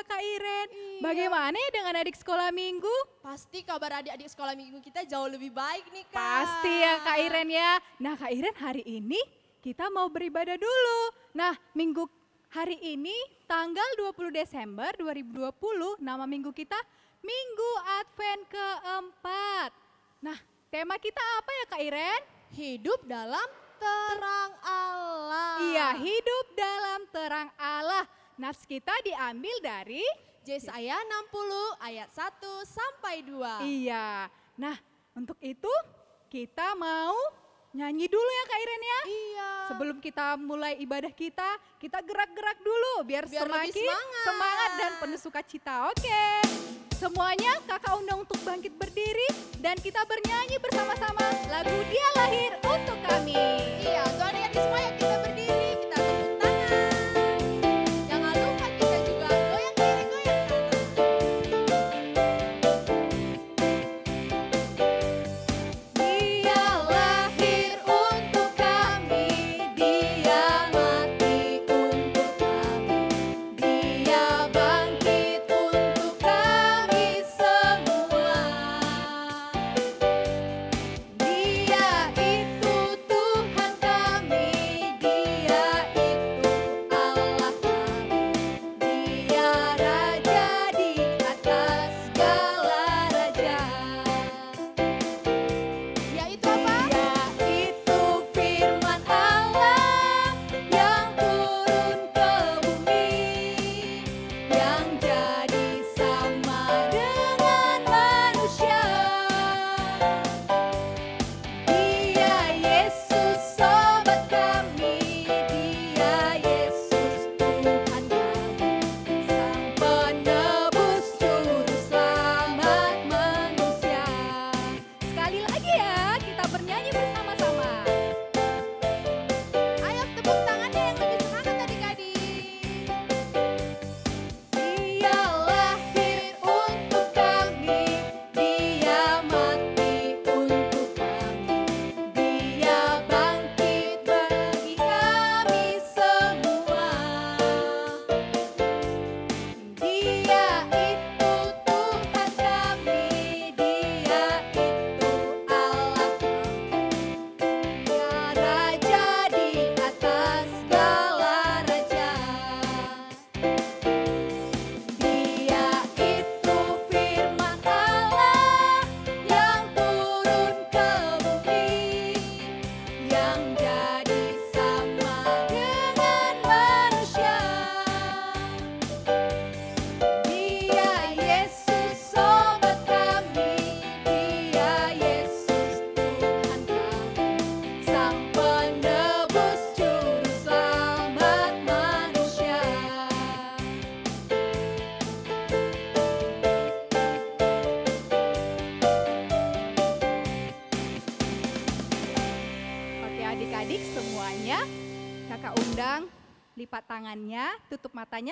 kakak Iren. Iya. Bagaimana ya dengan adik sekolah minggu? Pasti kabar adik-adik sekolah minggu kita jauh lebih baik nih kak. Pasti ya kak Iren ya. Nah kak Iren hari ini kita mau beribadah dulu. Nah minggu hari ini tanggal 20 Desember 2020 nama minggu kita Minggu Advent keempat. Nah tema kita apa ya kak Iren? Hidup dalam terang Allah. Iya, hidup dalam terang Allah. Nats kita diambil dari Yesaya 60 ayat 1 sampai 2. Iya. Nah, untuk itu kita mau nyanyi dulu ya Kak Irene ya. Iya. Sebelum kita mulai ibadah kita, kita gerak-gerak dulu biar, biar semakin semangat. semangat dan penuh sukacita. Oke. Semuanya kakak undang untuk bangkit berdiri dan kita bernyanyi bersama-sama lagu dia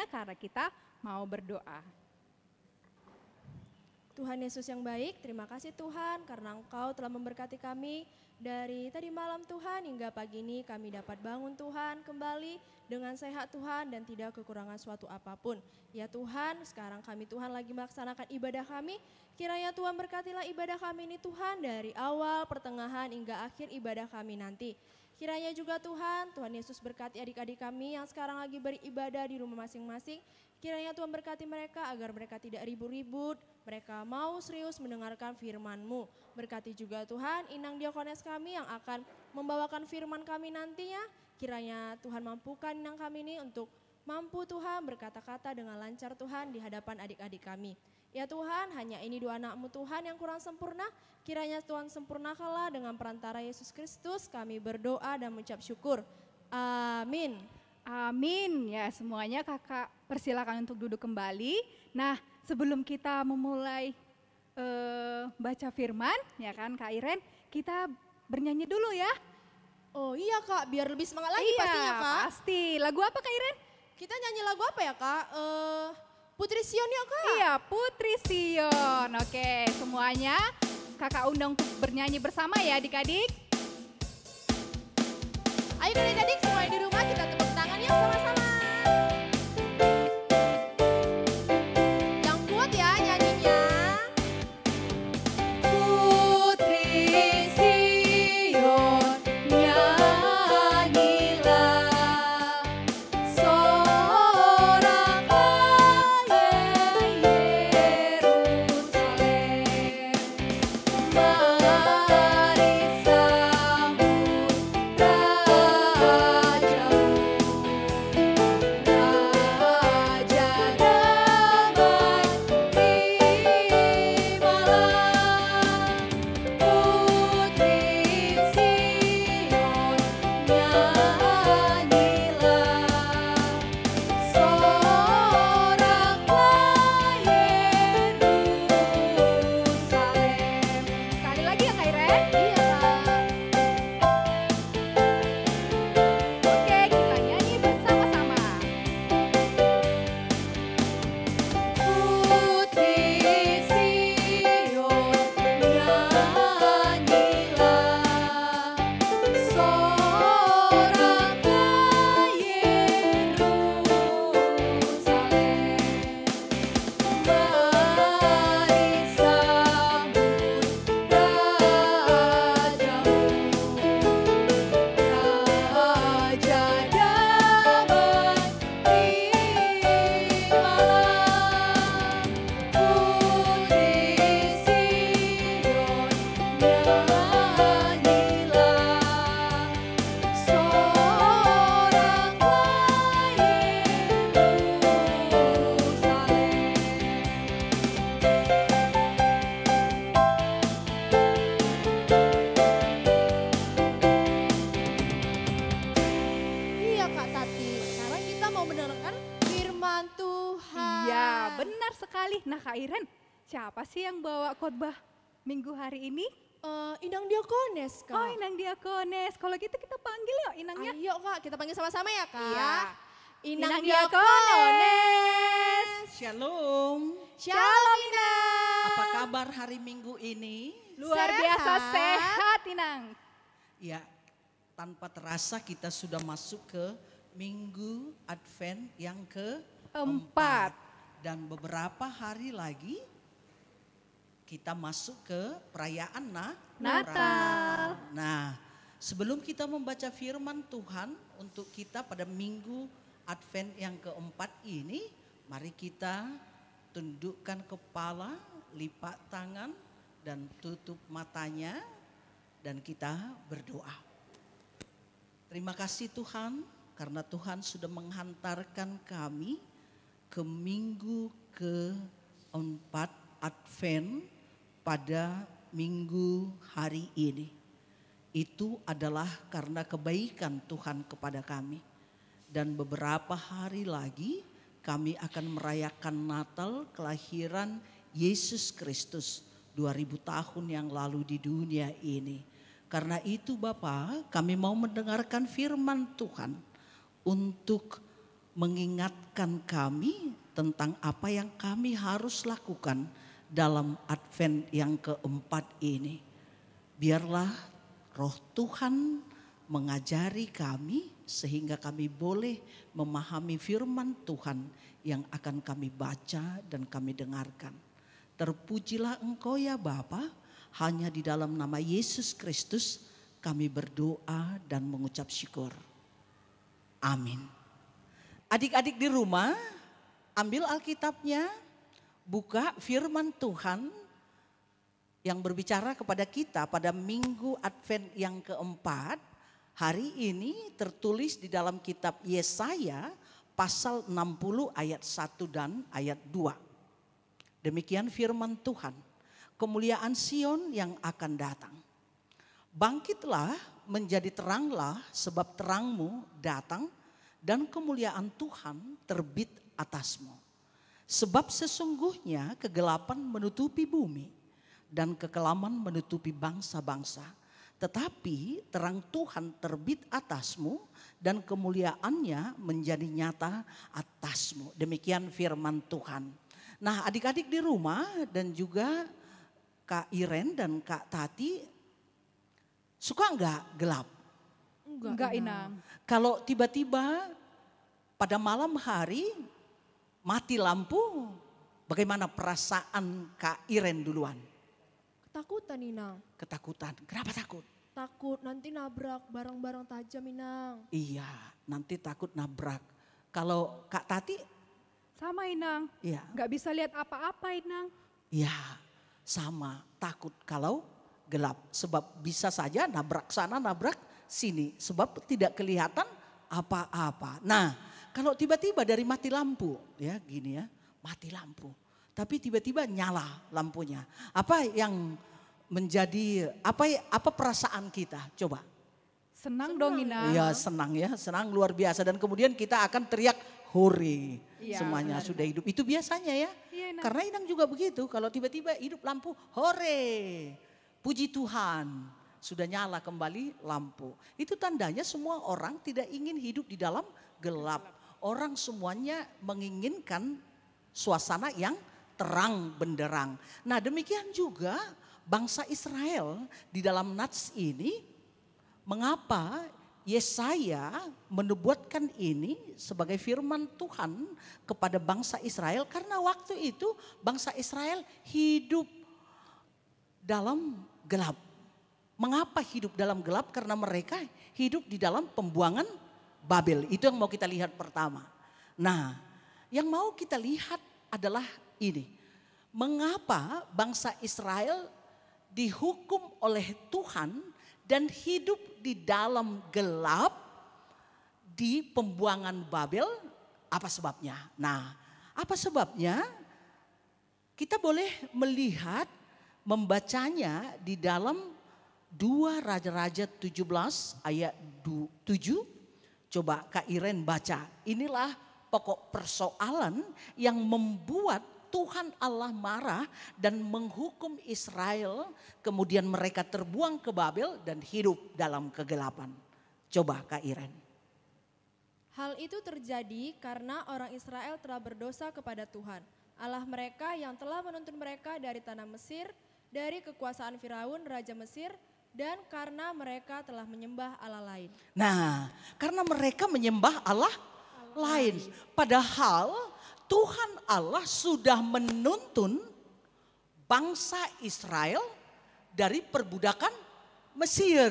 karena kita mau berdoa. Tuhan Yesus yang baik, terima kasih Tuhan karena Engkau telah memberkati kami dari tadi malam Tuhan hingga pagi ini kami dapat bangun Tuhan kembali dengan sehat Tuhan dan tidak kekurangan suatu apapun. Ya Tuhan, sekarang kami Tuhan lagi melaksanakan ibadah kami. Kiranya Tuhan berkatilah ibadah kami ini Tuhan dari awal, pertengahan hingga akhir ibadah kami nanti. Kiranya juga Tuhan, Tuhan Yesus berkati adik-adik kami yang sekarang lagi beribadah di rumah masing-masing. Kiranya Tuhan berkati mereka agar mereka tidak ribut-ribut, mereka mau serius mendengarkan firman-Mu. Berkati juga Tuhan, inang diakones kami yang akan membawakan firman kami nantinya. Kiranya Tuhan mampukan inang kami ini untuk mampu Tuhan berkata-kata dengan lancar Tuhan di hadapan adik-adik kami. Ya Tuhan, hanya ini dua anakmu Tuhan yang kurang sempurna. Kiranya Tuhan sempurna sempurnakanlah dengan perantara Yesus Kristus. Kami berdoa dan mengucap syukur. Amin. Amin. Ya semuanya kakak persilakan untuk duduk kembali. Nah sebelum kita memulai uh, baca firman, ya kan Kak Iren, kita bernyanyi dulu ya. Oh iya kak, biar lebih semangat lagi iya, pastinya kak. pasti. Lagu apa Kak Iren? Kita nyanyi lagu apa ya kak? Uh, Putri Sion yuk kak. Iya Putri Sion. Oke semuanya kakak undang untuk bernyanyi bersama ya adik-adik. Ayo adik, -adik semuanya di rumah. Kones, Kak. Oh, Inang Diakones. Kalau gitu kita panggil yuk Inangnya. Ayo, Kak. Kita panggil sama-sama ya, Kak. Iya. Inang, Inang Diakones. Shalom. Shalom, Inang. Apa kabar hari Minggu ini? Luar sehat. biasa sehat, Inang. Ya, tanpa terasa kita sudah masuk ke Minggu Advent yang ke empat. Dan beberapa hari lagi kita masuk ke perayaan nah Natal. Nah, sebelum kita membaca firman Tuhan untuk kita pada minggu Advent yang keempat ini, mari kita tundukkan kepala, lipat tangan, dan tutup matanya, dan kita berdoa. Terima kasih Tuhan, karena Tuhan sudah menghantarkan kami ke minggu keempat Advent pada minggu hari ini itu adalah karena kebaikan Tuhan kepada kami. Dan beberapa hari lagi kami akan merayakan Natal kelahiran Yesus Kristus 2000 tahun yang lalu di dunia ini. Karena itu Bapak kami mau mendengarkan firman Tuhan untuk mengingatkan kami tentang apa yang kami harus lakukan dalam Advent yang keempat ini. Biarlah roh Tuhan mengajari kami sehingga kami boleh memahami firman Tuhan yang akan kami baca dan kami dengarkan. Terpujilah engkau ya Bapa, hanya di dalam nama Yesus Kristus kami berdoa dan mengucap syukur. Amin. Adik-adik di rumah, ambil Alkitabnya, buka firman Tuhan yang berbicara kepada kita pada minggu Advent yang keempat. Hari ini tertulis di dalam kitab Yesaya pasal 60 ayat 1 dan ayat 2. Demikian firman Tuhan. Kemuliaan Sion yang akan datang. Bangkitlah menjadi teranglah sebab terangmu datang dan kemuliaan Tuhan terbit atasmu. Sebab sesungguhnya kegelapan menutupi bumi dan kekelaman menutupi bangsa-bangsa. Tetapi terang Tuhan terbit atasmu dan kemuliaannya menjadi nyata atasmu. Demikian firman Tuhan. Nah adik-adik di rumah dan juga Kak Iren dan Kak Tati suka enggak gelap? Enggak, enggak Inam. Kalau tiba-tiba pada malam hari mati lampu, bagaimana perasaan Kak Iren duluan? Ketakutan, Inang. Ketakutan. Kenapa takut? Takut nanti nabrak barang-barang tajam, Inang. Iya, nanti takut nabrak. Kalau Kak Tati? Sama, Inang. Iya. Gak bisa lihat apa-apa, Inang. Iya, sama. Takut kalau gelap. Sebab bisa saja nabrak sana, nabrak sini. Sebab tidak kelihatan apa-apa. Nah, kalau tiba-tiba dari mati lampu, ya gini ya, mati lampu. Tapi tiba-tiba nyala lampunya. Apa yang menjadi apa apa perasaan kita? Coba. Senang, senang. dong Ina. Iya senang ya, senang luar biasa. Dan kemudian kita akan teriak hore ya, semuanya benar. sudah hidup. Itu biasanya ya. ya Inang. Karena Inang juga begitu. Kalau tiba-tiba hidup lampu, hore. Puji Tuhan. Sudah nyala kembali lampu. Itu tandanya semua orang tidak ingin hidup di dalam gelap orang semuanya menginginkan suasana yang terang benderang. Nah demikian juga bangsa Israel di dalam nats ini mengapa Yesaya menubuatkan ini sebagai firman Tuhan kepada bangsa Israel karena waktu itu bangsa Israel hidup dalam gelap. Mengapa hidup dalam gelap? Karena mereka hidup di dalam pembuangan Babel. Itu yang mau kita lihat pertama. Nah, yang mau kita lihat adalah ini. Mengapa bangsa Israel dihukum oleh Tuhan dan hidup di dalam gelap di pembuangan Babel? Apa sebabnya? Nah, apa sebabnya? Kita boleh melihat membacanya di dalam dua Raja-Raja 17 ayat 7 Coba Kak Iren baca. Inilah pokok persoalan yang membuat Tuhan Allah marah dan menghukum Israel. Kemudian mereka terbuang ke Babel dan hidup dalam kegelapan. Coba Kak Iren. Hal itu terjadi karena orang Israel telah berdosa kepada Tuhan. Allah mereka yang telah menuntun mereka dari tanah Mesir, dari kekuasaan Firaun, Raja Mesir, dan karena mereka telah menyembah Allah lain. Nah, karena mereka menyembah Allah, lain. Padahal Tuhan Allah sudah menuntun bangsa Israel dari perbudakan Mesir.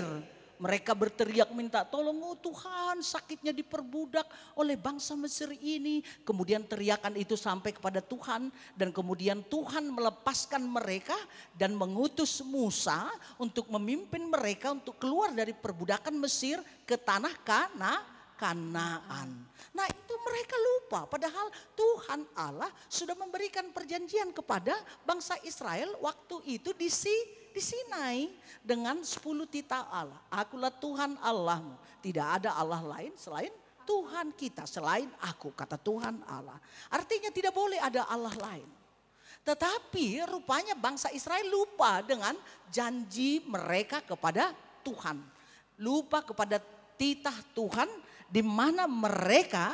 Mereka berteriak minta tolong oh Tuhan sakitnya diperbudak oleh bangsa Mesir ini. Kemudian teriakan itu sampai kepada Tuhan dan kemudian Tuhan melepaskan mereka dan mengutus Musa untuk memimpin mereka untuk keluar dari perbudakan Mesir ke tanah Kana. Kanaan. Nah itu mereka lupa padahal Tuhan Allah sudah memberikan perjanjian kepada bangsa Israel waktu itu di si di Sinai dengan sepuluh titah Allah. Akulah Tuhan Allahmu. Tidak ada Allah lain selain Tuhan kita, selain aku, kata Tuhan Allah. Artinya tidak boleh ada Allah lain. Tetapi rupanya bangsa Israel lupa dengan janji mereka kepada Tuhan. Lupa kepada titah Tuhan di mana mereka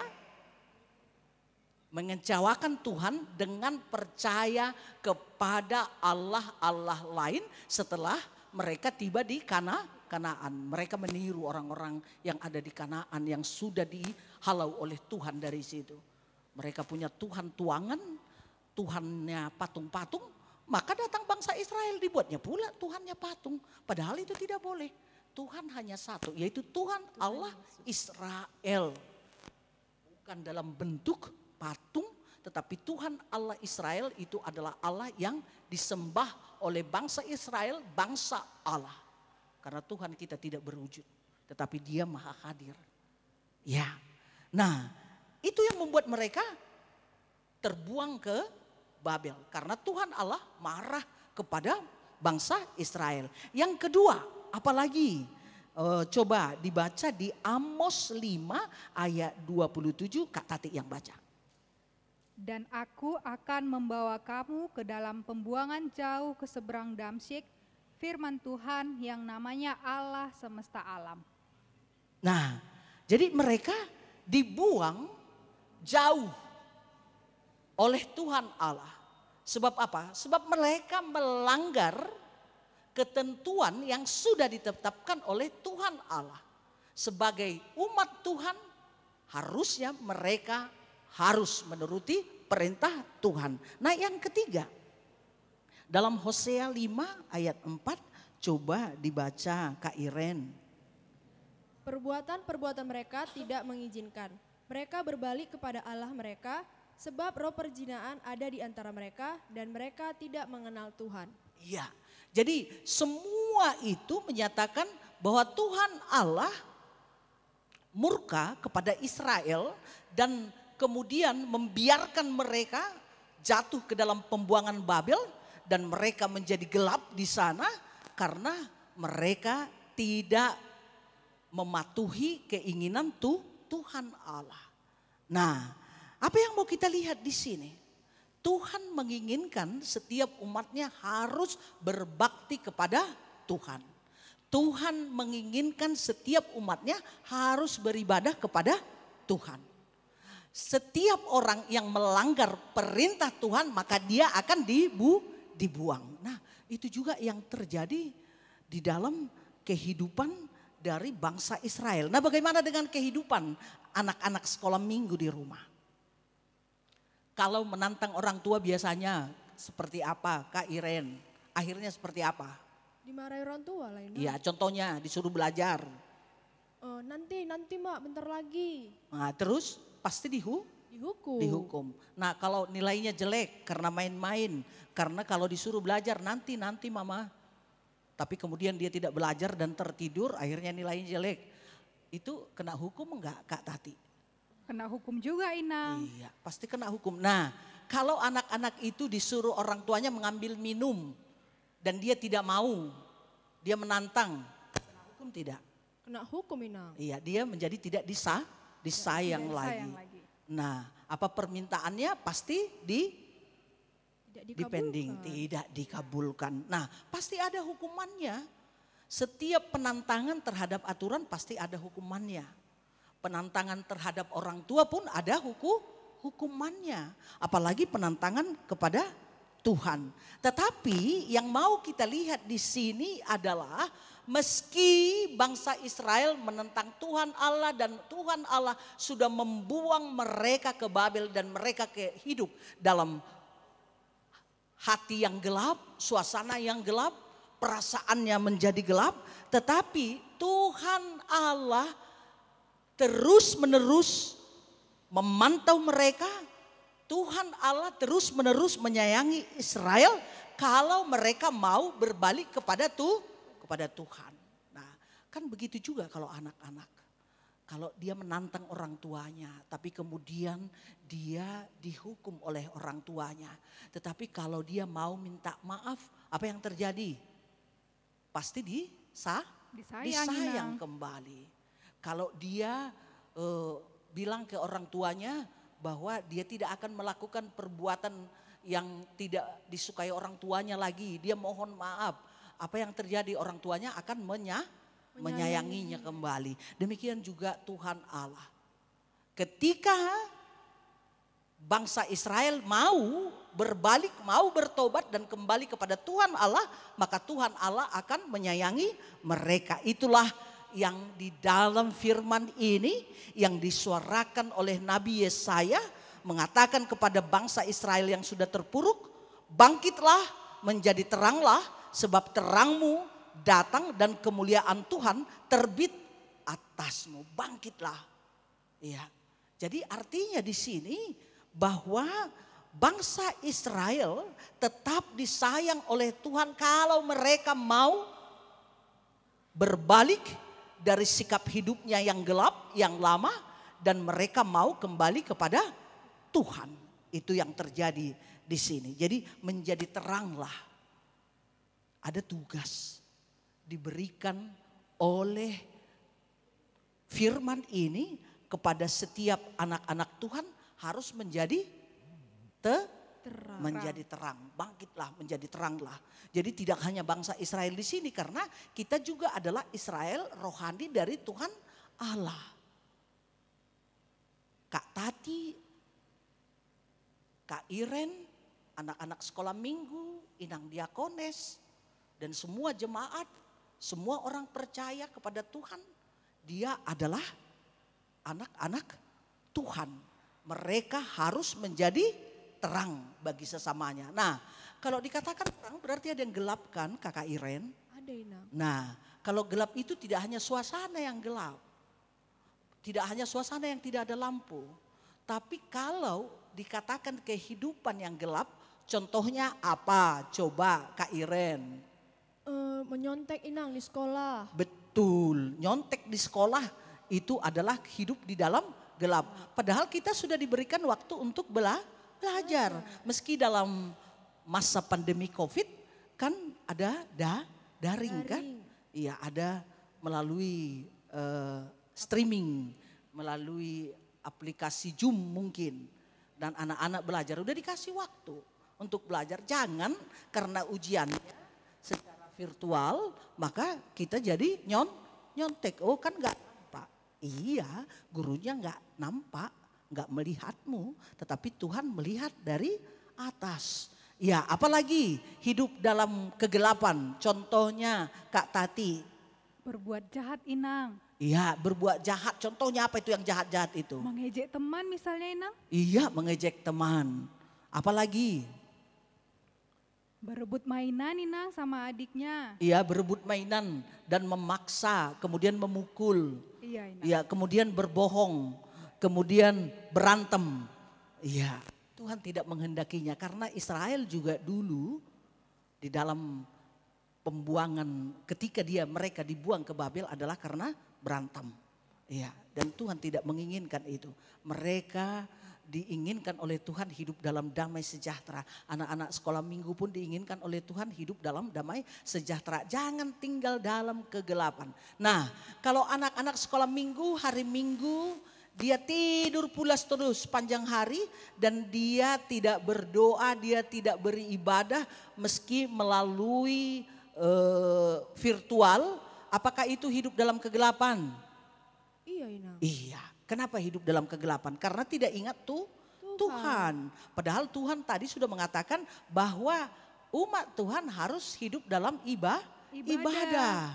mengecewakan Tuhan dengan percaya kepada Allah-Allah lain setelah mereka tiba di Kana Kanaan. Mereka meniru orang-orang yang ada di Kanaan yang sudah dihalau oleh Tuhan dari situ. Mereka punya Tuhan tuangan, Tuhannya patung-patung, maka datang bangsa Israel dibuatnya pula Tuhannya patung. Padahal itu tidak boleh. Tuhan hanya satu, yaitu Tuhan Allah Israel. Bukan dalam bentuk patung, tetapi Tuhan Allah Israel itu adalah Allah yang disembah oleh bangsa Israel, bangsa Allah. Karena Tuhan kita tidak berwujud, tetapi Dia Maha Hadir. Ya. Nah, itu yang membuat mereka terbuang ke Babel karena Tuhan Allah marah kepada bangsa Israel. Yang kedua, apalagi e, coba dibaca di Amos 5 ayat 27 Kak Tati yang baca dan aku akan membawa kamu ke dalam pembuangan jauh ke seberang Damsyik, firman Tuhan yang namanya Allah semesta alam. Nah, jadi mereka dibuang jauh oleh Tuhan Allah. Sebab apa? Sebab mereka melanggar ketentuan yang sudah ditetapkan oleh Tuhan Allah. Sebagai umat Tuhan, harusnya mereka harus menuruti perintah Tuhan. Nah yang ketiga, dalam Hosea 5 ayat 4 coba dibaca Kak Iren. Perbuatan-perbuatan mereka tidak mengizinkan. Mereka berbalik kepada Allah mereka sebab roh perjinaan ada di antara mereka dan mereka tidak mengenal Tuhan. Iya. Jadi semua itu menyatakan bahwa Tuhan Allah murka kepada Israel dan kemudian membiarkan mereka jatuh ke dalam pembuangan Babel dan mereka menjadi gelap di sana karena mereka tidak mematuhi keinginan tuh Tuhan Allah. Nah, apa yang mau kita lihat di sini? Tuhan menginginkan setiap umatnya harus berbakti kepada Tuhan. Tuhan menginginkan setiap umatnya harus beribadah kepada Tuhan. Setiap orang yang melanggar perintah Tuhan maka dia akan dibu, dibuang. Nah itu juga yang terjadi di dalam kehidupan dari bangsa Israel. Nah bagaimana dengan kehidupan anak-anak sekolah minggu di rumah? Kalau menantang orang tua biasanya seperti apa Kak Iren? Akhirnya seperti apa? Dimarahi orang tua lah ini. Iya contohnya disuruh belajar. Oh, nanti, nanti mak bentar lagi. Nah terus? pasti dihu dihukum. Dihukum. Nah, kalau nilainya jelek karena main-main, karena kalau disuruh belajar nanti nanti mama. Tapi kemudian dia tidak belajar dan tertidur, akhirnya nilainya jelek. Itu kena hukum enggak Kak Tati? Kena hukum juga Inang. Iya, pasti kena hukum. Nah, kalau anak-anak itu disuruh orang tuanya mengambil minum dan dia tidak mau, dia menantang, kena hukum tidak? Kena hukum Inang. Iya, dia menjadi tidak disah disayang, ya, lagi. Nah, apa permintaannya pasti di tidak dipending, tidak dikabulkan. Nah, pasti ada hukumannya. Setiap penantangan terhadap aturan pasti ada hukumannya. Penantangan terhadap orang tua pun ada hukum hukumannya, apalagi penantangan kepada Tuhan. Tetapi yang mau kita lihat di sini adalah meski bangsa Israel menentang Tuhan Allah dan Tuhan Allah sudah membuang mereka ke Babel dan mereka ke hidup dalam hati yang gelap, suasana yang gelap, perasaannya menjadi gelap, tetapi Tuhan Allah terus-menerus memantau mereka. Tuhan Allah terus-menerus menyayangi Israel kalau mereka mau berbalik kepada Tuhan kepada Tuhan. Nah, kan begitu juga kalau anak-anak. Kalau dia menantang orang tuanya, tapi kemudian dia dihukum oleh orang tuanya. Tetapi kalau dia mau minta maaf, apa yang terjadi? Pasti disah, disayang, disayang kembali. Kalau dia eh, bilang ke orang tuanya bahwa dia tidak akan melakukan perbuatan yang tidak disukai orang tuanya lagi, dia mohon maaf apa yang terjadi orang tuanya akan menya, menyayanginya kembali. Demikian juga Tuhan Allah. Ketika bangsa Israel mau berbalik, mau bertobat dan kembali kepada Tuhan Allah, maka Tuhan Allah akan menyayangi mereka. Itulah yang di dalam firman ini yang disuarakan oleh Nabi Yesaya mengatakan kepada bangsa Israel yang sudah terpuruk, bangkitlah menjadi teranglah sebab terangmu datang dan kemuliaan Tuhan terbit atasmu. Bangkitlah. Iya. Jadi artinya di sini bahwa bangsa Israel tetap disayang oleh Tuhan kalau mereka mau berbalik dari sikap hidupnya yang gelap, yang lama dan mereka mau kembali kepada Tuhan. Itu yang terjadi di sini. Jadi menjadi teranglah ada tugas diberikan oleh firman ini kepada setiap anak-anak Tuhan harus menjadi te terang. menjadi terang. Bangkitlah menjadi teranglah. Jadi tidak hanya bangsa Israel di sini karena kita juga adalah Israel rohani dari Tuhan Allah. Kak Tati, Kak Iren, anak-anak sekolah minggu, Inang Diakones, dan semua jemaat, semua orang percaya kepada Tuhan, dia adalah anak-anak Tuhan. Mereka harus menjadi terang bagi sesamanya. Nah, kalau dikatakan terang berarti ada yang gelap kan kakak Iren? Ada Nah, kalau gelap itu tidak hanya suasana yang gelap. Tidak hanya suasana yang tidak ada lampu. Tapi kalau dikatakan kehidupan yang gelap, contohnya apa? Coba Kak Iren. Eh, menyontek inang di sekolah. Betul, nyontek di sekolah itu adalah hidup di dalam gelap. Padahal kita sudah diberikan waktu untuk bela belajar. Meski dalam masa pandemi Covid kan ada da daring, kan? daring. kan? Iya, ada melalui uh, streaming, melalui aplikasi Zoom mungkin. Dan anak-anak belajar udah dikasih waktu untuk belajar. Jangan karena ujiannya secara virtual, maka kita jadi nyon nyontek. Oh kan nggak nampak. Iya, gurunya nggak nampak, nggak melihatmu, tetapi Tuhan melihat dari atas. Ya, apalagi hidup dalam kegelapan. Contohnya Kak Tati. Berbuat jahat, Inang. Iya, berbuat jahat. Contohnya apa itu yang jahat-jahat itu? Mengejek teman misalnya, Inang. Iya, mengejek teman. Apalagi? Berebut mainan Nina sama adiknya. Iya, berebut mainan dan memaksa, kemudian memukul. Iya, Iya, kemudian berbohong, kemudian berantem. Iya, Tuhan tidak menghendakinya karena Israel juga dulu di dalam pembuangan ketika dia mereka dibuang ke Babel adalah karena berantem. Iya, dan Tuhan tidak menginginkan itu. Mereka diinginkan oleh Tuhan hidup dalam damai sejahtera. Anak-anak sekolah minggu pun diinginkan oleh Tuhan hidup dalam damai sejahtera. Jangan tinggal dalam kegelapan. Nah, kalau anak-anak sekolah minggu, hari minggu, dia tidur pulas terus panjang hari dan dia tidak berdoa, dia tidak beribadah meski melalui uh, virtual. Apakah itu hidup dalam kegelapan? Iya, inang Iya. Kenapa hidup dalam kegelapan? Karena tidak ingat tuh Tuhan. Tuhan. Padahal Tuhan tadi sudah mengatakan bahwa umat Tuhan harus hidup dalam ibadah. ibadah.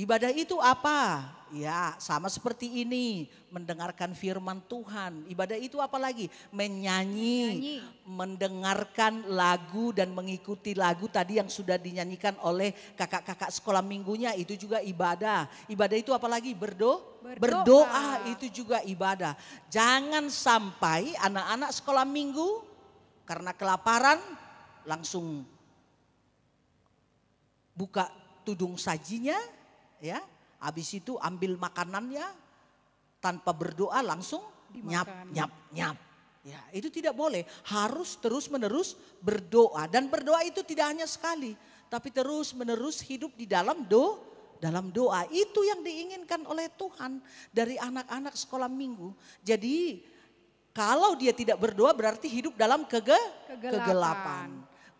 Ibadah itu apa? Ya, sama seperti ini, mendengarkan firman Tuhan. Ibadah itu apa lagi? Menyanyi, Menyanyi, mendengarkan lagu dan mengikuti lagu tadi yang sudah dinyanyikan oleh kakak-kakak sekolah minggunya itu juga ibadah. Ibadah itu apa lagi? Berdo berdoa. berdoa itu juga ibadah. Jangan sampai anak-anak sekolah minggu karena kelaparan langsung buka tudung sajinya ya. Habis itu ambil makanannya tanpa berdoa langsung Dimakan. nyap nyap nyap. Ya, itu tidak boleh. Harus terus-menerus berdoa dan berdoa itu tidak hanya sekali, tapi terus-menerus hidup di dalam do dalam doa. Itu yang diinginkan oleh Tuhan dari anak-anak sekolah minggu. Jadi kalau dia tidak berdoa berarti hidup dalam kege, kegelapan. kegelapan.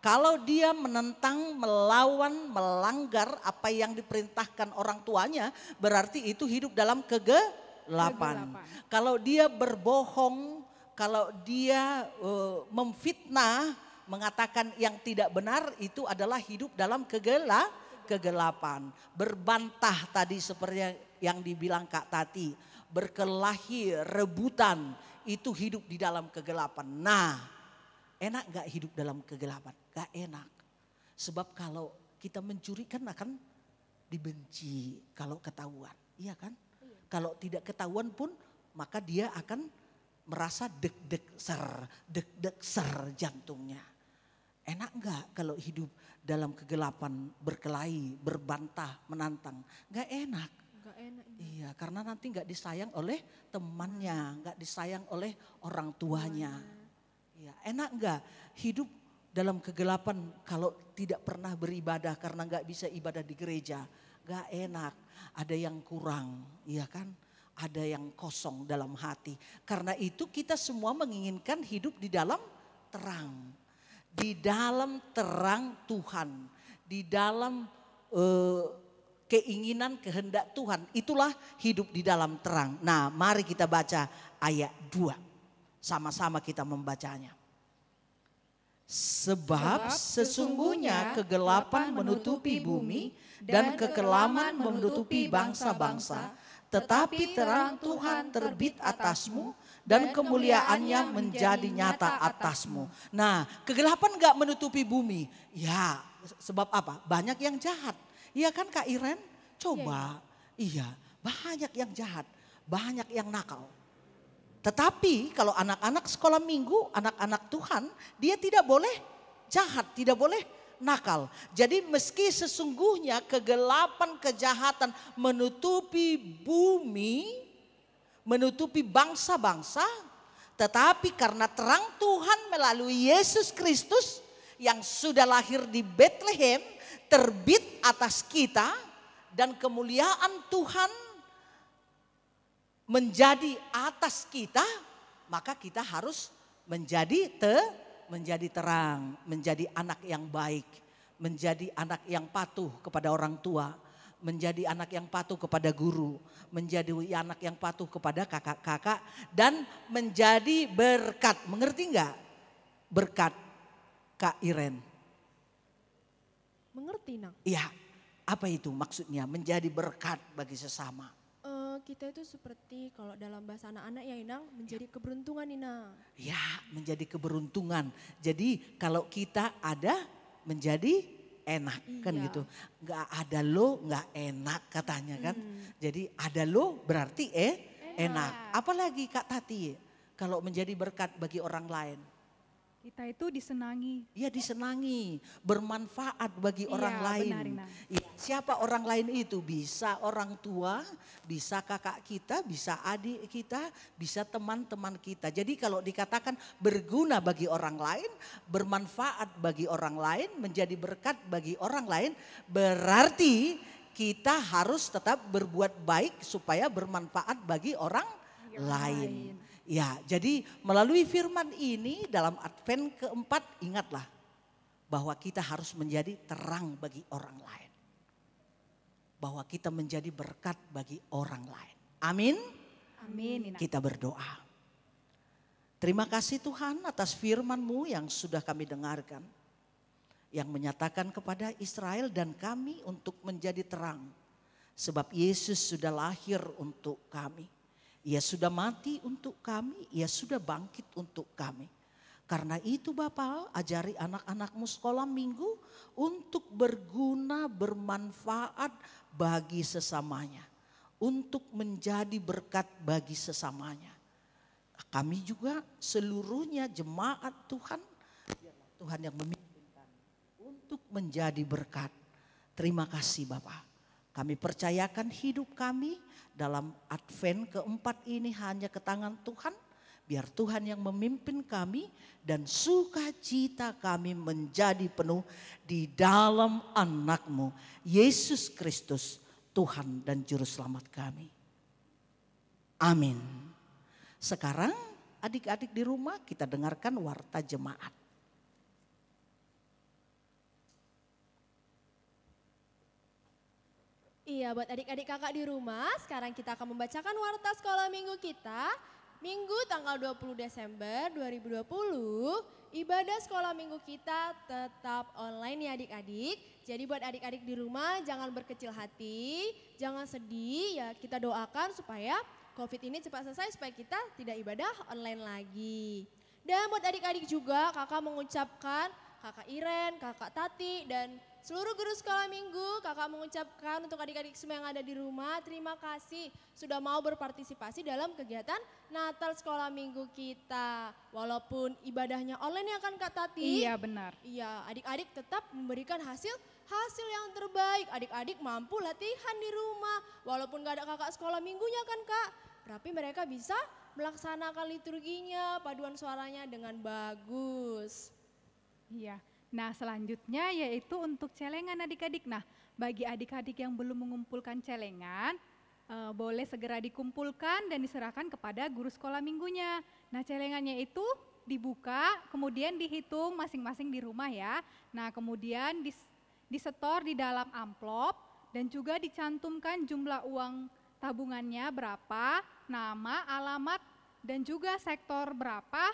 Kalau dia menentang, melawan, melanggar apa yang diperintahkan orang tuanya, berarti itu hidup dalam kegelapan. Kalau dia berbohong, kalau dia uh, memfitnah, mengatakan yang tidak benar, itu adalah hidup dalam kegela, kegelapan. Berbantah tadi seperti yang dibilang Kak Tati, berkelahi, rebutan, itu hidup di dalam kegelapan. Nah, Enak gak hidup dalam kegelapan? Gak enak. Sebab kalau kita mencuri kan akan dibenci kalau ketahuan. Iya kan? Iya. Kalau tidak ketahuan pun maka dia akan merasa deg-deg ser, deg-deg ser jantungnya. Enak nggak kalau hidup dalam kegelapan, berkelahi, berbantah, menantang? Nggak enak. Gak enak. Iya, iya karena nanti nggak disayang oleh temannya, nggak disayang oleh orang tuanya. Temannya. Ya, enak enggak hidup dalam kegelapan kalau tidak pernah beribadah karena enggak bisa ibadah di gereja. Enggak enak, ada yang kurang, iya kan? Ada yang kosong dalam hati. Karena itu kita semua menginginkan hidup di dalam terang. Di dalam terang Tuhan, di dalam uh, keinginan kehendak Tuhan. Itulah hidup di dalam terang. Nah, mari kita baca ayat 2. Sama-sama kita membacanya. Sebab sesungguhnya kegelapan menutupi bumi dan kekelaman menutupi bangsa-bangsa, tetapi terang Tuhan terbit atasmu dan kemuliaannya menjadi nyata atasmu. Nah, kegelapan gak menutupi bumi. Ya, sebab apa? Banyak yang jahat. Iya kan Kak Iren? Coba. Iya, iya. banyak yang jahat, banyak yang nakal. Tetapi kalau anak-anak sekolah minggu, anak-anak Tuhan, dia tidak boleh jahat, tidak boleh nakal. Jadi meski sesungguhnya kegelapan kejahatan menutupi bumi, menutupi bangsa-bangsa, tetapi karena terang Tuhan melalui Yesus Kristus yang sudah lahir di Bethlehem terbit atas kita dan kemuliaan Tuhan menjadi atas kita, maka kita harus menjadi te, menjadi terang, menjadi anak yang baik, menjadi anak yang patuh kepada orang tua, menjadi anak yang patuh kepada guru, menjadi anak yang patuh kepada kakak-kakak dan menjadi berkat. Mengerti enggak? Berkat Kak Iren. Mengerti, Nak? Iya. Apa itu maksudnya? Menjadi berkat bagi sesama kita itu seperti kalau dalam bahasa anak-anak ya Inang menjadi ya. keberuntungan Inang. Ya menjadi keberuntungan. Jadi kalau kita ada menjadi enak iya. kan gitu. Gak ada lo gak enak katanya kan. Hmm. Jadi ada lo berarti eh enak. enak. Apalagi Kak Tati kalau menjadi berkat bagi orang lain. Kita itu disenangi. Iya disenangi, bermanfaat bagi iya, orang lain. Benar, benar. Iya, siapa orang lain itu? Bisa orang tua, bisa kakak kita, bisa adik kita, bisa teman-teman kita. Jadi kalau dikatakan berguna bagi orang lain, bermanfaat bagi orang lain, menjadi berkat bagi orang lain, berarti kita harus tetap berbuat baik supaya bermanfaat bagi orang ya, lain. lain. Ya, jadi melalui firman ini dalam Advent keempat ingatlah bahwa kita harus menjadi terang bagi orang lain. Bahwa kita menjadi berkat bagi orang lain. Amin. Amin. Kita berdoa. Terima kasih Tuhan atas firman-Mu yang sudah kami dengarkan. Yang menyatakan kepada Israel dan kami untuk menjadi terang. Sebab Yesus sudah lahir untuk kami ia sudah mati untuk kami, ia sudah bangkit untuk kami. Karena itu Bapak ajari anak-anakmu sekolah minggu untuk berguna, bermanfaat bagi sesamanya. Untuk menjadi berkat bagi sesamanya. Kami juga seluruhnya jemaat Tuhan, Tuhan yang memimpin kami untuk menjadi berkat. Terima kasih Bapak. Kami percayakan hidup kami dalam Advent keempat ini hanya ke tangan Tuhan. Biar Tuhan yang memimpin kami dan sukacita kami menjadi penuh di dalam anakmu. Yesus Kristus Tuhan dan Juru Selamat kami. Amin. Sekarang adik-adik di rumah kita dengarkan warta jemaat. Iya, buat adik-adik kakak di rumah, sekarang kita akan membacakan warta sekolah minggu kita. Minggu tanggal 20 Desember 2020, ibadah sekolah minggu kita tetap online ya adik-adik. Jadi buat adik-adik di rumah jangan berkecil hati, jangan sedih ya kita doakan supaya COVID ini cepat selesai supaya kita tidak ibadah online lagi. Dan buat adik-adik juga kakak mengucapkan kakak Iren, kakak Tati dan Seluruh guru sekolah minggu, kakak mengucapkan untuk adik-adik semua yang ada di rumah, terima kasih sudah mau berpartisipasi dalam kegiatan Natal sekolah minggu kita. Walaupun ibadahnya online ya kan Kak Tati? Iya benar. Iya, adik-adik tetap memberikan hasil hasil yang terbaik. Adik-adik mampu latihan di rumah, walaupun gak ada kakak sekolah minggunya kan Kak? Tapi mereka bisa melaksanakan liturginya, paduan suaranya dengan bagus. Iya. Nah selanjutnya yaitu untuk celengan adik-adik. Nah bagi adik-adik yang belum mengumpulkan celengan, e, boleh segera dikumpulkan dan diserahkan kepada guru sekolah minggunya. Nah celengannya itu dibuka, kemudian dihitung masing-masing di rumah ya. Nah kemudian disetor di dalam amplop dan juga dicantumkan jumlah uang tabungannya berapa, nama, alamat, dan juga sektor berapa,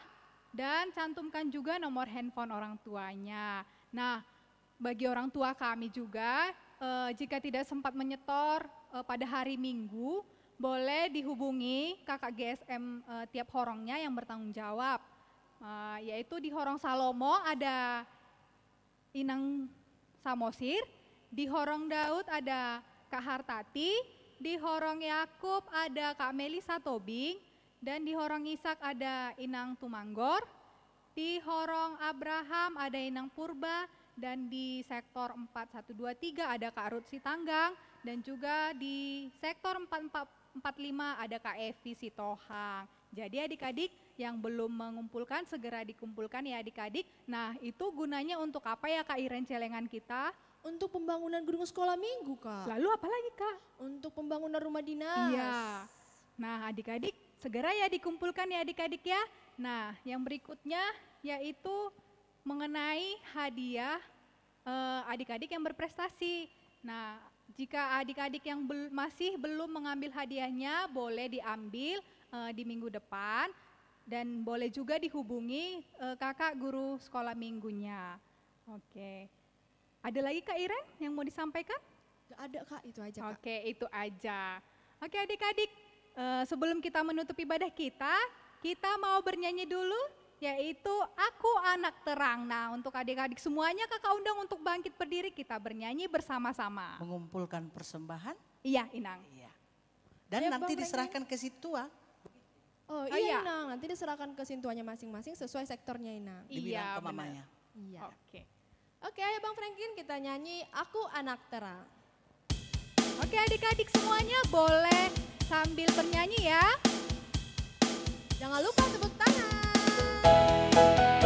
dan cantumkan juga nomor handphone orang tuanya. Nah, bagi orang tua kami juga, eh, jika tidak sempat menyetor eh, pada hari Minggu, boleh dihubungi kakak GSM eh, tiap horongnya yang bertanggung jawab. Eh, yaitu di Horong Salomo ada Inang Samosir, di Horong Daud ada Kak Hartati, di Horong Yakub ada Kak Melisa Tobing, dan di Horong Isak ada inang Tumanggor, di Horong Abraham ada inang Purba, dan di sektor 4123 ada Kak Ruth Sitanggang, dan juga di sektor 4445 ada Kak Evi Sitohang. Jadi adik-adik yang belum mengumpulkan segera dikumpulkan ya adik-adik. Nah itu gunanya untuk apa ya Kak Iren celengan kita? Untuk pembangunan gedung sekolah minggu Kak. Lalu apa lagi Kak? Untuk pembangunan rumah dinas. Iya. Nah adik-adik Segera ya dikumpulkan ya adik-adik ya. Nah, yang berikutnya yaitu mengenai hadiah eh, adik-adik yang berprestasi. Nah, jika adik-adik yang masih belum mengambil hadiahnya boleh diambil eh, di minggu depan dan boleh juga dihubungi eh, kakak guru sekolah minggunya. Oke. Ada lagi Kak Iren yang mau disampaikan? Gak ada Kak, itu aja Kak. Oke, itu aja. Oke adik-adik, Eh, sebelum kita menutup ibadah kita, kita mau bernyanyi dulu yaitu Aku Anak Terang. Nah untuk adik-adik semuanya kakak undang untuk bangkit berdiri kita bernyanyi bersama-sama. Mengumpulkan persembahan? Iya Inang. Iya. Dan Siap nanti diserahkan ke situa. Oh, ah, iya, oh iya Inang, nanti diserahkan ke situanya masing-masing sesuai sektornya Inang. Iya ke mamanya. Iya. Oke. Oke ayo Bang Franklin kita nyanyi Aku Anak Terang. Oke adik-adik semuanya boleh sambil bernyanyi ya. Jangan lupa sebut tangan.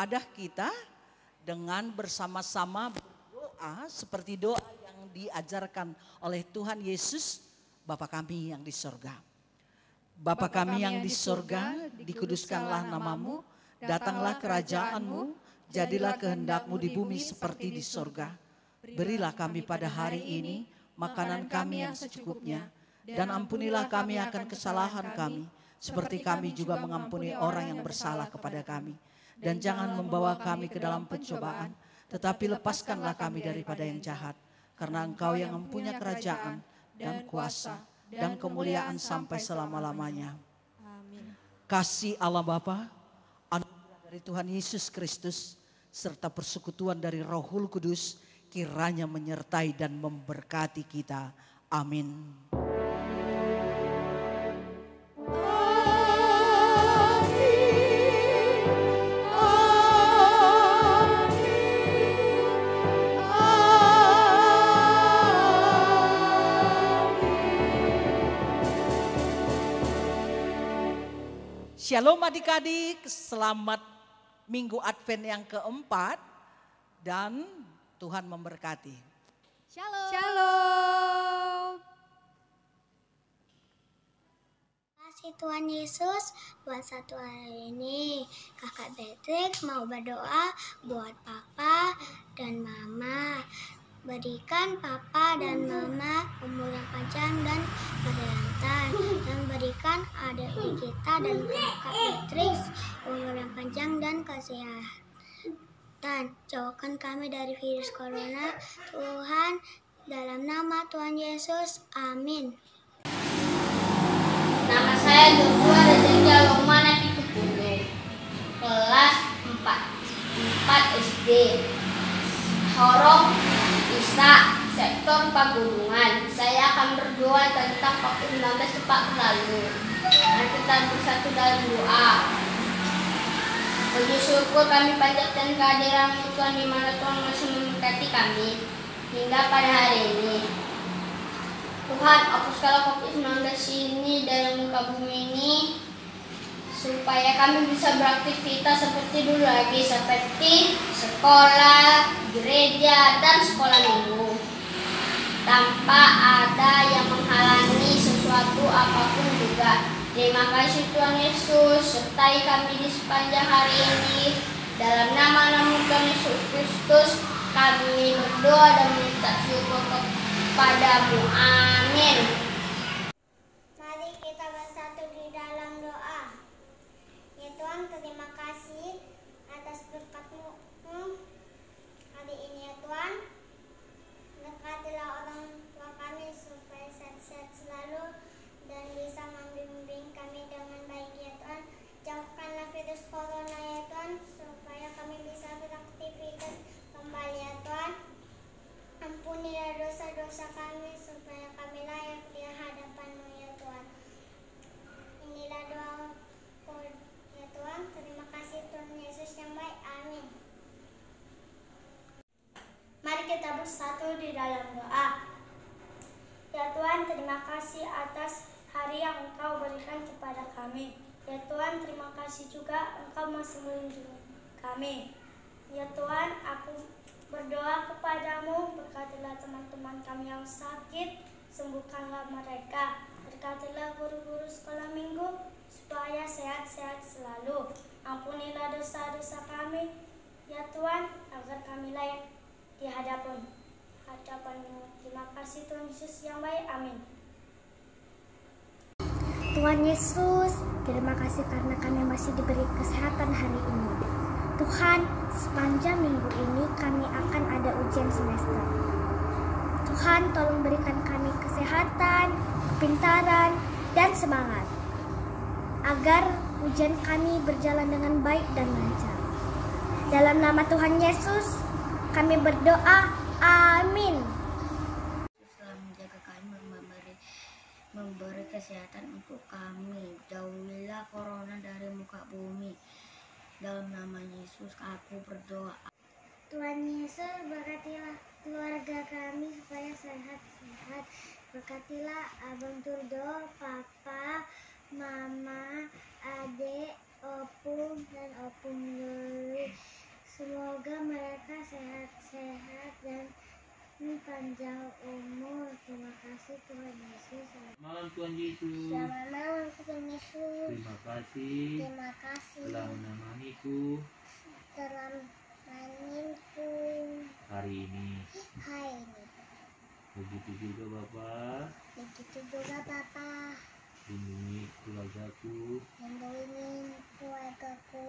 ibadah kita dengan bersama-sama berdoa seperti doa yang diajarkan oleh Tuhan Yesus Bapa kami yang di sorga. Bapa kami, kami yang di sorga, dikuduskanlah namamu, datanglah kerajaanmu, jadilah kehendakmu di bumi seperti di sorga. Berilah kami pada hari ini makanan kami yang secukupnya, dan ampunilah kami akan kesalahan kami, seperti kami juga mengampuni orang yang bersalah kepada kami dan jangan membawa kami ke dalam pencobaan, tetapi lepaskanlah kami daripada yang jahat, karena Engkau yang mempunyai kerajaan dan kuasa dan kemuliaan sampai selama-lamanya. Kasih Allah Bapa, anugerah dari Tuhan Yesus Kristus, serta persekutuan dari Rohul Kudus kiranya menyertai dan memberkati kita. Amin. Shalom adik-adik, selamat Minggu Advent yang keempat dan Tuhan memberkati. Shalom. Shalom. kasih Tuhan Yesus buat satu hari ini. Kakak Patrick mau berdoa buat papa dan mama. Berikan papa dan mama umur yang panjang dan berlantar dan berikan adik kita dan kakak Beatrice umur yang panjang dan kesehatan. Jauhkan kami dari virus corona, Tuhan, dalam nama Tuhan Yesus, amin. Nama saya Joshua Rezeki Aloma Nabi kelas 4, 4 SD. Horong bisa, sektor pagunungan. Saya akan berdoa tentang COVID-19 cepat berlalu. Mari kita bersatu dalam doa. Puji syukur kami panjatkan kehadiran Tuhan di mana Tuhan masih memberkati kami hingga pada hari ini. Tuhan, aku hapuskanlah COVID-19 ini dari muka bumi ini supaya kami bisa beraktivitas seperti dulu lagi seperti sekolah, gereja, dan sekolah minggu tanpa ada yang menghalangi sesuatu apapun juga. Terima kasih Tuhan Yesus sertai kami di sepanjang hari ini. Dalam nama nama Tuhan Yesus Kristus kami berdoa dan minta syukur kepadamu. Amin. bersatu di dalam doa. Ya Tuhan, terima kasih atas hari yang Engkau berikan kepada kami. Ya Tuhan, terima kasih juga Engkau masih melindungi kami. Ya Tuhan, aku berdoa kepadamu, berkatilah teman-teman kami yang sakit, sembuhkanlah mereka. Berkatilah guru-guru sekolah minggu, supaya sehat-sehat selalu. Ampunilah dosa-dosa kami, ya Tuhan, agar kami layak di hadapan hadapanmu. Terima kasih Tuhan Yesus yang baik. Amin. Tuhan Yesus, terima kasih karena kami masih diberi kesehatan hari ini. Tuhan, sepanjang minggu ini kami akan ada ujian semester. Tuhan, tolong berikan kami kesehatan, kepintaran, dan semangat agar ujian kami berjalan dengan baik dan lancar. Dalam nama Tuhan Yesus, kami berdoa, amin. Islam menjaga kami memberi, memberi kesehatan untuk kami. Jauhilah corona dari muka bumi. Dalam nama Yesus aku berdoa. Tuhan Yesus berkatilah keluarga kami supaya sehat-sehat. Berkatilah Abang Turdo, Papa, Mama, Ade, Opung, dan Opung Yuli. Semoga mereka sehat-sehat dan panjang umur. Terima kasih Tuhan Yesus. Malam Tuhan Yesus. Selamat malam Tuhan Yesus. Terima kasih. Terima kasih. Telah menemaniku. Telah menemaniku. Hari ini. Hari ini. Begitu juga Bapak. Begitu juga Bapak. Lindungi keluargaku. Lindungi keluargaku.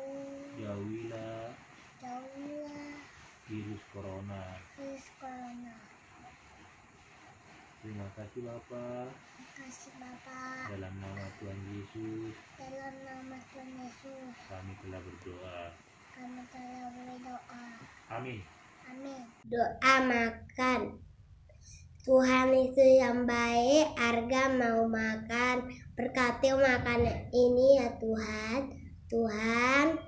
Jauhilah jauhlah virus corona virus corona terima kasih Bapak terima kasih Bapak dalam nama Tuhan Yesus dalam nama Tuhan Yesus kami telah berdoa kami telah berdoa amin amin doa makan Tuhan itu yang baik, harga mau makan. Berkati makan ini ya Tuhan. Tuhan,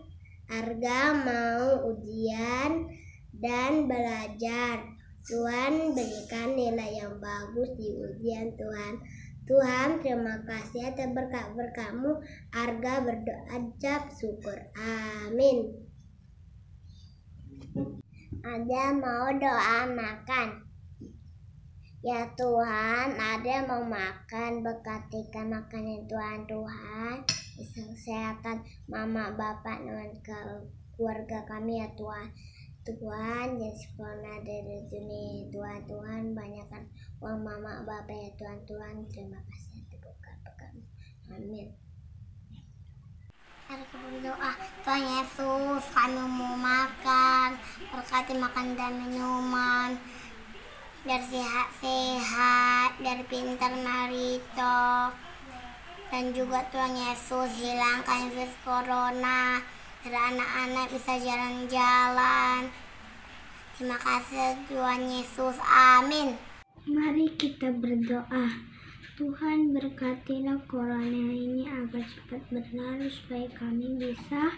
arga mau ujian dan belajar. Tuhan berikan nilai yang bagus di ujian Tuhan. Tuhan terima kasih atas berkat berkatmu. Arga berdoa jawab syukur. Amin. Ada mau doa makan. Ya Tuhan, ada yang mau makan, berkatikan makanan Tuhan Tuhan, kesehatan mama, bapak, dan keluarga kami ya Tuhan. Tuhan, Yesus sempurna dari dunia Tuhan, Tuhan, banyakkan uang mama, bapak ya Tuhan, Tuhan, terima kasih untuk pekan, Amin. Berdoa Tuhan Yesus, kami mau makan, berkati makan dan minuman, biar sehat sehat biar pintar marito dan juga Tuhan Yesus hilangkan virus corona biar anak-anak bisa jalan-jalan terima kasih Tuhan Yesus amin mari kita berdoa Tuhan berkatilah corona ini agar cepat berlalu supaya kami bisa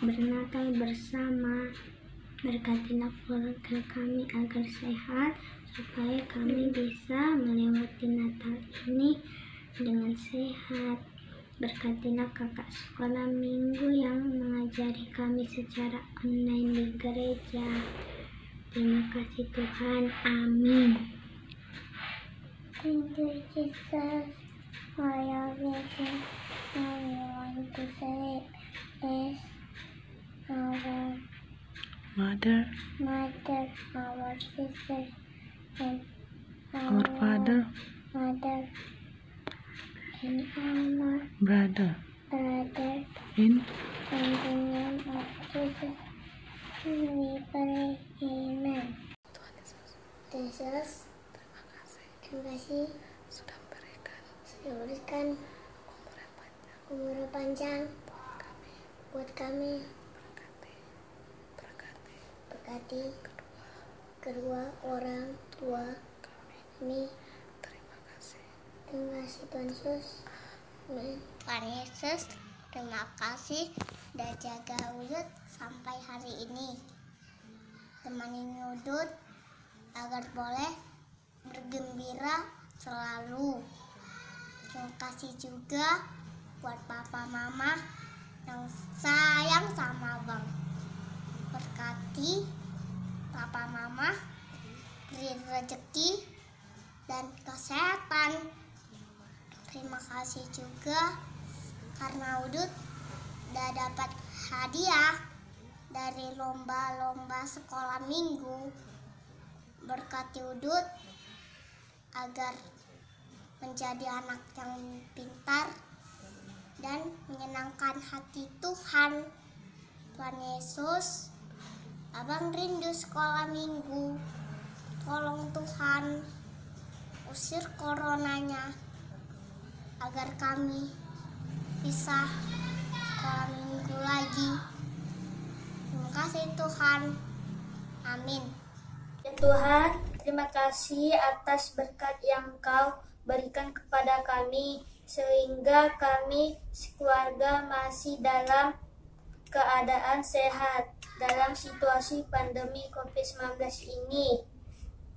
bernatal bersama Berkatilah keluarga kami agar sehat, supaya kami bisa melewati Natal ini dengan sehat. Berkatilah kakak sekolah minggu yang mengajari kami secara online di gereja. Terima kasih Tuhan. Amin. Thank you, Jesus, mother, mother, our sister, and our, our father, mother, and our brother, brother. In, in the name of Jesus, we pray. Amen. Jesus, Terima kasih. Sudah memberikan. Sudah memberikan. Umur panjang. Umur panjang. Buat kami. Buat kami memberkati kedua orang tua kami. Terima kasih. Terima kasih Tuhan Yesus. Amin. Tuhan Yesus, terima kasih udah jaga udut sampai hari ini. Temani Udut agar boleh bergembira selalu. Terima kasih juga buat papa mama yang sayang sama bang berkati papa mama, beri rezeki dan kesehatan. Terima kasih juga karena Udut udah dapat hadiah dari lomba-lomba sekolah minggu. Berkati Udut agar menjadi anak yang pintar dan menyenangkan hati Tuhan. Tuhan Yesus Abang rindu sekolah minggu. Tolong Tuhan, usir coronanya agar kami bisa sekolah minggu lagi. Terima kasih Tuhan. Amin. Ya Tuhan, terima kasih atas berkat yang Kau berikan kepada kami sehingga kami sekeluarga masih dalam keadaan sehat dalam situasi pandemi COVID-19 ini.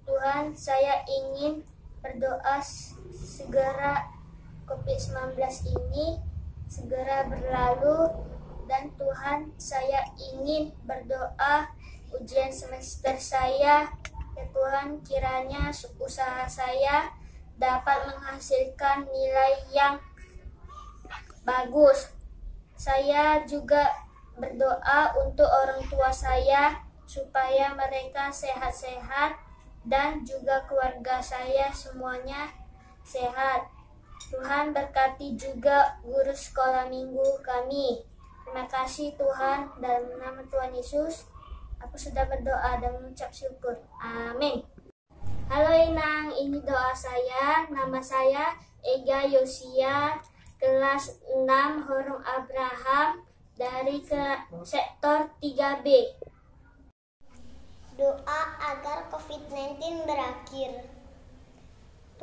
Tuhan, saya ingin berdoa segera COVID-19 ini segera berlalu dan Tuhan saya ingin berdoa ujian semester saya ya Tuhan kiranya usaha saya dapat menghasilkan nilai yang bagus. Saya juga berdoa untuk orang tua saya supaya mereka sehat-sehat dan juga keluarga saya semuanya sehat. Tuhan berkati juga guru sekolah minggu kami. Terima kasih Tuhan dalam nama Tuhan Yesus. Aku sudah berdoa dan mengucap syukur. Amin. Halo Inang, ini doa saya. Nama saya Ega Yosia, kelas 6 Horong Abraham, dari ke sektor 3B. Doa agar COVID-19 berakhir.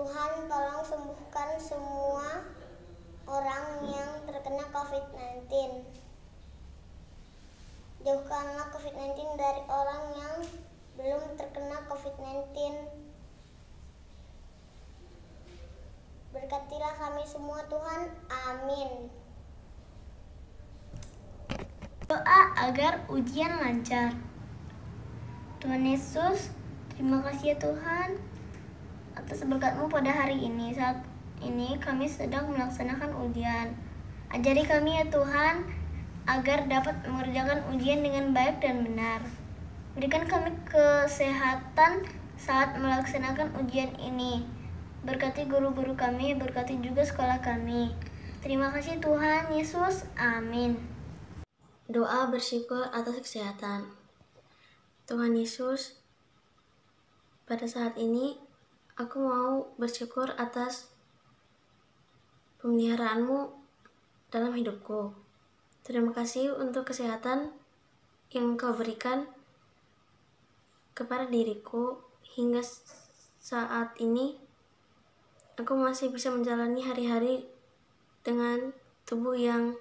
Tuhan tolong sembuhkan semua orang yang terkena COVID-19. Jauhkanlah COVID-19 dari orang yang belum terkena COVID-19. Berkatilah kami semua Tuhan. Amin. Doa agar ujian lancar. Tuhan Yesus, terima kasih ya Tuhan atas berkatmu pada hari ini. Saat ini kami sedang melaksanakan ujian. Ajari kami ya Tuhan agar dapat mengerjakan ujian dengan baik dan benar. Berikan kami kesehatan saat melaksanakan ujian ini. Berkati guru-guru kami, berkati juga sekolah kami. Terima kasih Tuhan Yesus. Amin. Doa bersyukur atas kesehatan. Tuhan Yesus, pada saat ini aku mau bersyukur atas pemeliharaanmu dalam hidupku. Terima kasih untuk kesehatan yang kau berikan kepada diriku hingga saat ini. Aku masih bisa menjalani hari-hari dengan tubuh yang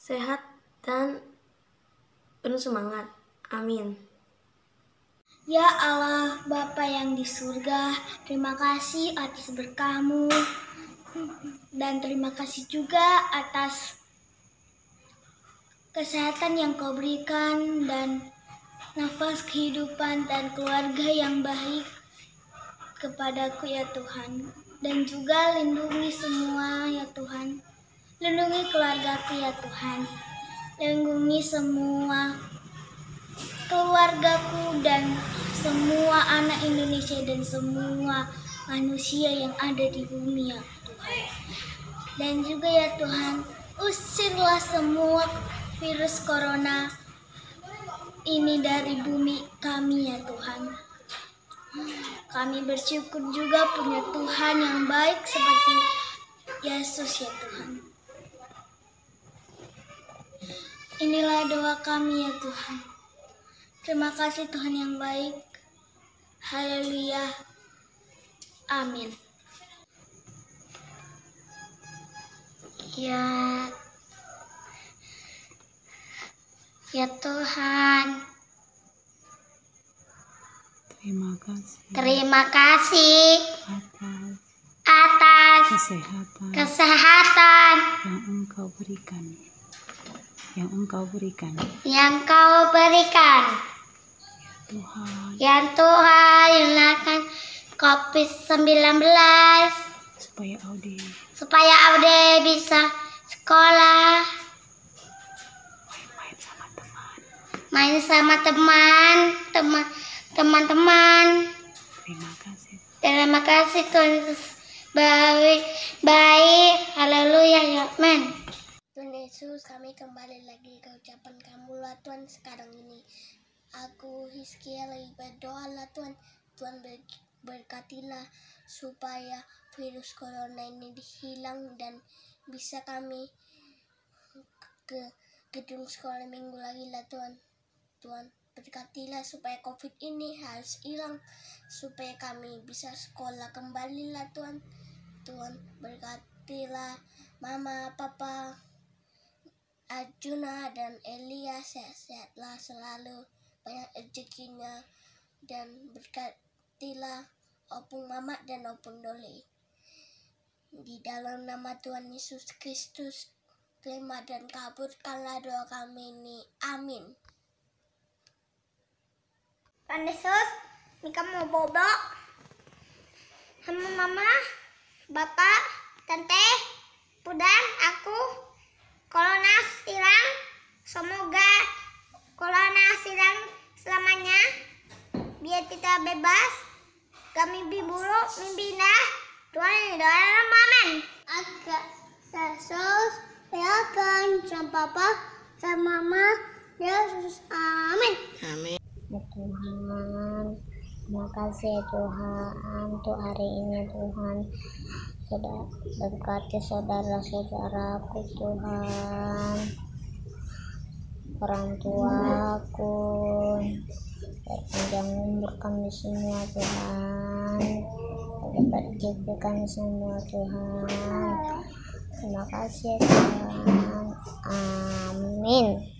sehat, dan penuh semangat. Amin. Ya Allah, Bapa yang di surga, terima kasih atas berkahmu dan terima kasih juga atas kesehatan yang kau berikan dan nafas kehidupan dan keluarga yang baik kepadaku ya Tuhan dan juga lindungi semua ya Tuhan Lindungi keluargaku ya Tuhan. Lindungi semua keluargaku dan semua anak Indonesia dan semua manusia yang ada di bumi ya Tuhan. Dan juga ya Tuhan, usirlah semua virus corona ini dari bumi kami ya Tuhan. Kami bersyukur juga punya Tuhan yang baik seperti Yesus ya Tuhan. Inilah doa kami ya Tuhan. Terima kasih Tuhan yang baik. Haleluya. Amin. Ya Ya Tuhan. Terima kasih. Terima kasih atas, atas kesehatan, kesehatan yang yang engkau berikan yang kau berikan ya Tuhan yang Tuhan gunakan kopi 19 supaya Aude supaya Aude bisa sekolah main sama teman main sama teman teman teman-teman terima kasih terima kasih Tuhan Yesus baik baik haleluya ya amin Yesus, kami kembali lagi ke ucapan kamu lah Tuhan sekarang ini. Aku Hizkia lagi berdoa lah Tuhan, Tuhan ber berkatilah supaya virus corona ini hilang dan bisa kami ke gedung sekolah minggu lagi lah Tuhan. Tuhan berkatilah supaya COVID ini harus hilang supaya kami bisa sekolah kembali lah Tuhan. Tuhan berkatilah mama, papa, Arjuna dan Elia sehat-sehatlah selalu, banyak rezekinya dan berkatilah opung mamat dan opung doli. Di dalam nama Tuhan Yesus Kristus, terima dan kabulkanlah doa kami ini. Amin. Yesus Mika mau bobok sama mama, bapak, tante, pudan, aku, Kolonas Tirang semoga Kolonas Tirang selamanya biar kita bebas kami mimpi buruk mimpi indah Tuhan dalam mamen Aku Yesus doakan ya sama papa sama mama Yesus amin amin ya Tuhan Terima kasih ya Tuhan untuk hari ini Tuhan sudah berkati saudara-saudaraku Tuhan orang tuaku panjang umur kami semua Tuhan dapat rezeki kami semua Tuhan terima kasih Tuhan amin